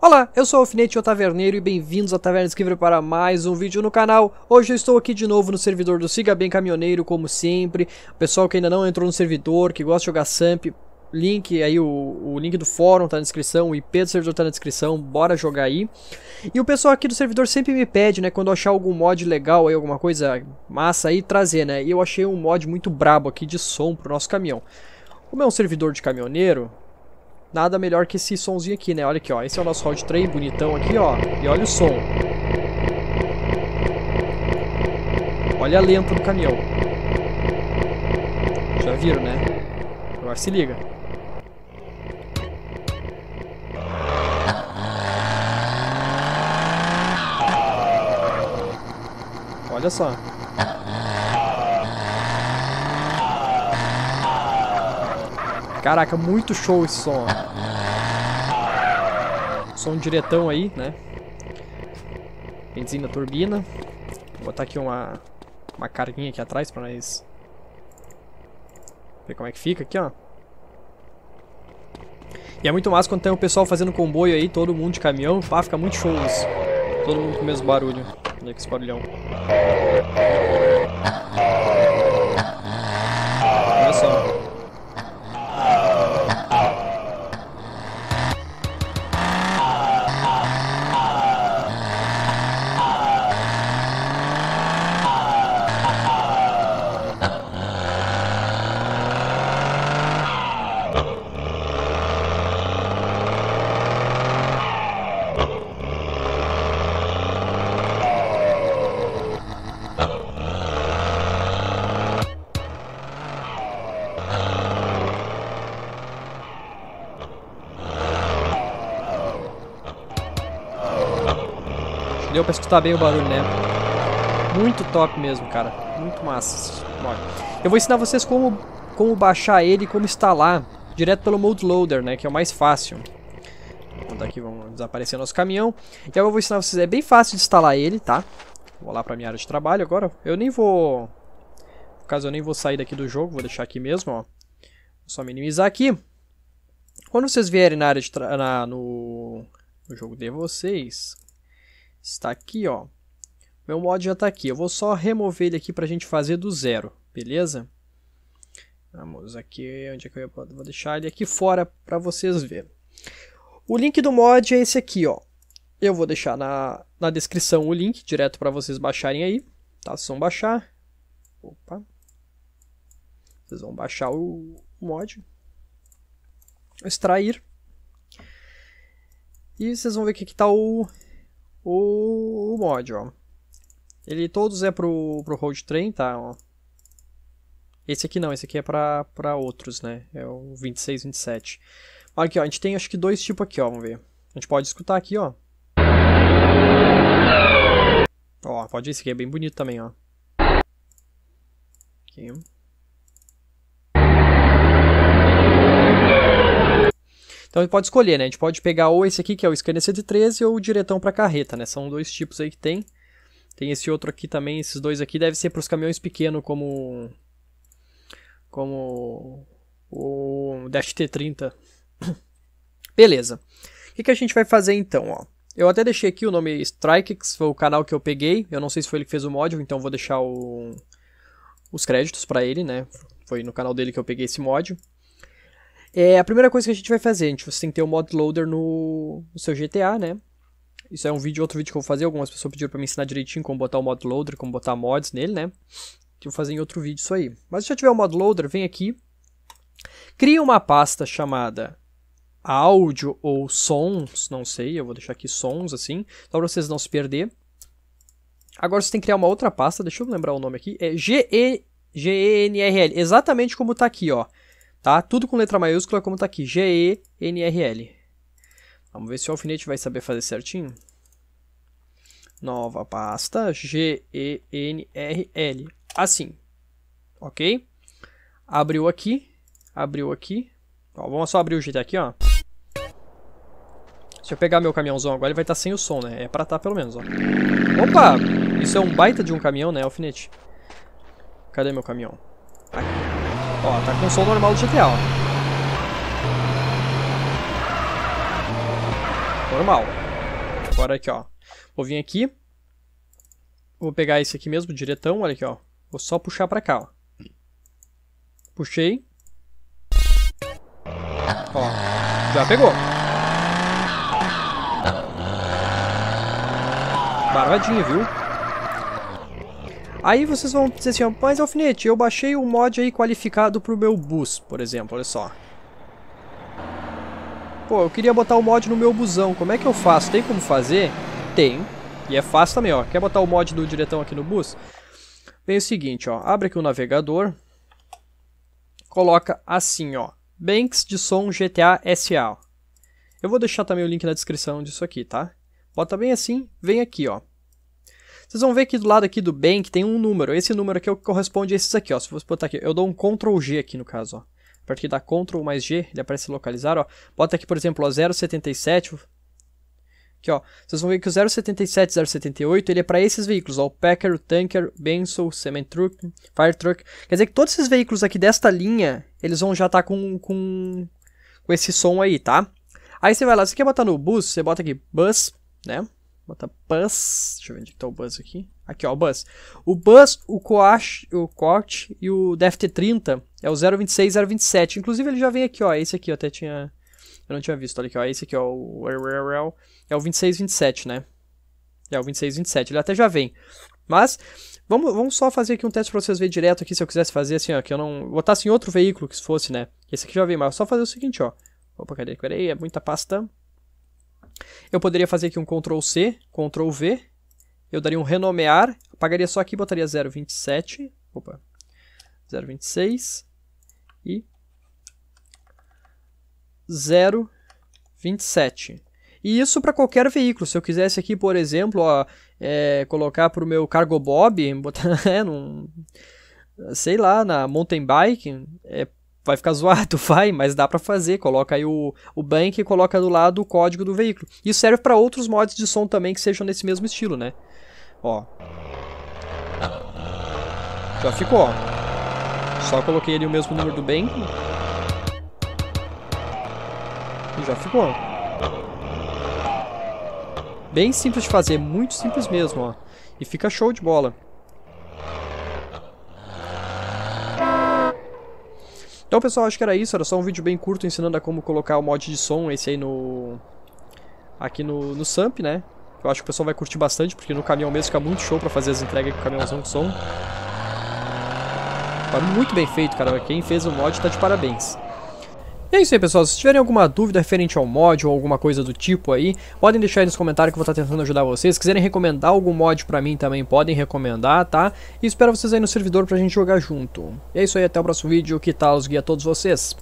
Olá, eu sou o Alfinete o Taverneiro e bem-vindos à Taverna Esquivel para mais um vídeo no canal. Hoje eu estou aqui de novo no servidor do Siga Bem Caminhoneiro, como sempre. O pessoal que ainda não entrou no servidor, que gosta de jogar Samp, link aí, o, o link do fórum tá na descrição, o IP do servidor tá na descrição, bora jogar aí. E o pessoal aqui do servidor sempre me pede, né, quando achar algum mod legal aí, alguma coisa massa aí, trazer, né. E eu achei um mod muito brabo aqui de som pro nosso caminhão. Como é um servidor de caminhoneiro, nada melhor que esse somzinho aqui, né? Olha aqui, ó. Esse é o nosso round train bonitão aqui, ó. E olha o som. Olha a lenta do caminhão. Já viram, né? Agora se liga. Olha só. Caraca, muito show esse som. Som diretão aí, né? Benzina, turbina. Vou botar aqui uma, uma carguinha aqui atrás pra nós... Ver como é que fica aqui, ó. E é muito massa quando tem o pessoal fazendo comboio aí, todo mundo de caminhão. Pá, fica muito show isso. Todo mundo com o mesmo barulho. Olha que esse barulhão. Deu pra escutar bem o barulho, né? Muito top mesmo, cara. Muito massa. Bora. Eu vou ensinar vocês como, como baixar ele e como instalar direto pelo Mode Loader, né? Que é o mais fácil. Então aqui, vamos desaparecer nosso caminhão. E agora eu vou ensinar vocês. É bem fácil de instalar ele, tá? Vou lá pra minha área de trabalho agora. Eu nem vou... No caso, eu nem vou sair daqui do jogo. Vou deixar aqui mesmo, ó. Vou só minimizar aqui. Quando vocês vierem na área de tra... na, no... no jogo de vocês, está aqui, ó. Meu mod já está aqui. Eu vou só remover ele aqui para a gente fazer do zero, beleza? Vamos aqui, onde é que eu vou deixar ele aqui fora para vocês verem. O link do mod é esse aqui, ó. Eu vou deixar na, na descrição o link direto para vocês baixarem aí, tá? Vocês vão baixar. Opa. Vocês vão baixar o mod. Extrair. E vocês vão ver que aqui está o o, o mod, ó. Ele todos é pro, pro road train, tá? Ó. Esse aqui não, esse aqui é pra, pra outros, né? É o 26, 27. Aqui, ó, a gente tem acho que dois tipos aqui, ó, vamos ver. A gente pode escutar aqui, ó. Ó, pode ver, esse aqui é bem bonito também, ó. Aqui. Então gente pode escolher, né? A gente pode pegar ou esse aqui, que é o scanner 113, ou o diretão para carreta, né? São dois tipos aí que tem. Tem esse outro aqui também, esses dois aqui devem ser para os caminhões pequenos, como como o Dash T30. Beleza. O que, que, a gente vai fazer então, ó? Eu até deixei aqui o nome Strike, que foi o canal que eu peguei. Eu não sei se foi ele que fez o mod, então vou deixar o... os créditos para ele, né? Foi no canal dele que eu peguei esse mod. É, a primeira coisa que a gente vai fazer, a gente, você tem que ter o um mod loader no, no, seu GTA, né? Isso é um vídeo, outro vídeo que eu vou fazer. Algumas pessoas pediram pra me ensinar direitinho como botar o mod loader, como botar mods nele, né? Que eu vou fazer em outro vídeo isso aí. Mas se já tiver o mod loader, vem aqui. Cria uma pasta chamada áudio ou sons, não sei, eu vou deixar aqui sons assim, só pra vocês não se perder. Agora você tem que criar uma outra pasta, deixa eu lembrar o nome aqui, é GE, GENRL, exatamente como tá aqui, ó tá? Tudo com letra maiúscula, como tá aqui, G-E-N-R-L. Vamos ver se o alfinete vai saber fazer certinho. Nova pasta, G-E-N-R-L, assim, ok? Abriu aqui, abriu aqui, ó, vamos só abrir o jeito aqui, ó. Se eu pegar meu caminhãozão agora, ele vai estar tá sem o som, né? É pra estar tá, pelo menos, ó. Opa! Isso é um baita de um caminhão, né, alfinete? Cadê meu caminhão? Ó, tá com o som normal do GTA, ó. Normal. Agora aqui, ó. Vou vir aqui. Vou pegar esse aqui mesmo, diretão, olha aqui, ó. Vou só puxar pra cá, ó. Puxei. Ó, já pegou. Barbadinha, viu? Aí vocês vão dizer assim, mas Alfinete, eu baixei o um mod aí qualificado pro meu bus, por exemplo, olha só. Pô, eu queria botar o mod no meu busão, como é que eu faço? Tem como fazer? Tem, e é fácil também, ó. Quer botar o mod do diretão aqui no bus? Vem é o seguinte, ó. Abre aqui o navegador. Coloca assim, ó. Banks de som GTA SA. Eu vou deixar também o link na descrição disso aqui, tá? Bota bem assim, vem aqui, ó. Vocês vão ver que do lado aqui do bank tem um número. Esse número aqui é o que corresponde a esses aqui, ó. Se você botar aqui, eu dou um Ctrl G aqui no caso, ó. A partir da Ctrl mais G, ele aparece localizar, ó. Bota aqui, por exemplo, ó, 077. Aqui, ó. Vocês vão ver que o 077 078, ele é para esses veículos, ó. O Packer, o Tanker, Benson, Cement Truck, Fire Truck. Quer dizer que todos esses veículos aqui desta linha, eles vão já estar tá com, com, com esse som aí, tá? Aí você vai lá, você quer botar no bus, você bota aqui bus, né? Bota bus. Deixa eu ver onde é tá o bus aqui. Aqui, ó, o bus. O bus, o coach, o coach e o DFT30 é o 026 027. Inclusive ele já vem aqui, ó. Esse aqui eu até tinha. Eu não tinha visto. Olha aqui, ó. Esse aqui, ó. O é o 2627, né? É o 2627. Ele até já vem. Mas, vamos, vamos só fazer aqui um teste pra vocês verem direto aqui, se eu quisesse fazer assim, ó, que eu não... Botasse em outro veículo que fosse, né? Esse aqui já veio, mas só fazer o seguinte, ó. Opa, cadê? Peraí, é muita pasta. Eu poderia fazer aqui um Ctrl C, Ctrl V. Eu daria um renomear, apagaria só aqui, botaria 027, opa, 026 e 027. E isso para qualquer veículo. Se eu quisesse aqui, por exemplo, ó, é, colocar para o meu cargo bob, botar, é, num, sei lá, na mountain bike, é, vai ficar zoado, vai, mas dá para fazer. Coloca aí o, o bank e coloca do lado o código do veículo. Isso serve para outros mods de som também que sejam nesse mesmo estilo, né? Ó. Já ficou, ó. Só coloquei ali o mesmo número do bank. E já ficou. Bem simples de fazer, muito simples mesmo, ó. E fica show de bola. Então pessoal, acho que era isso, era só um vídeo bem curto ensinando a como colocar o mod de som, esse aí no... Aqui no, no Samp, né? Eu acho que o pessoal vai curtir bastante, porque no caminhão mesmo fica muito show pra fazer as entregas com o caminhãozão com som. Tá muito bem feito, cara. Quem fez o mod tá de parabéns. E é isso aí pessoal, se tiverem alguma dúvida referente ao mod ou alguma coisa do tipo aí, podem deixar aí nos comentários que eu vou estar tá tentando ajudar vocês. Se quiserem recomendar algum mod pra mim também, podem recomendar, tá? E espero vocês aí no servidor pra gente jogar junto. E é isso aí, até o próximo vídeo, que tal os guia a todos vocês.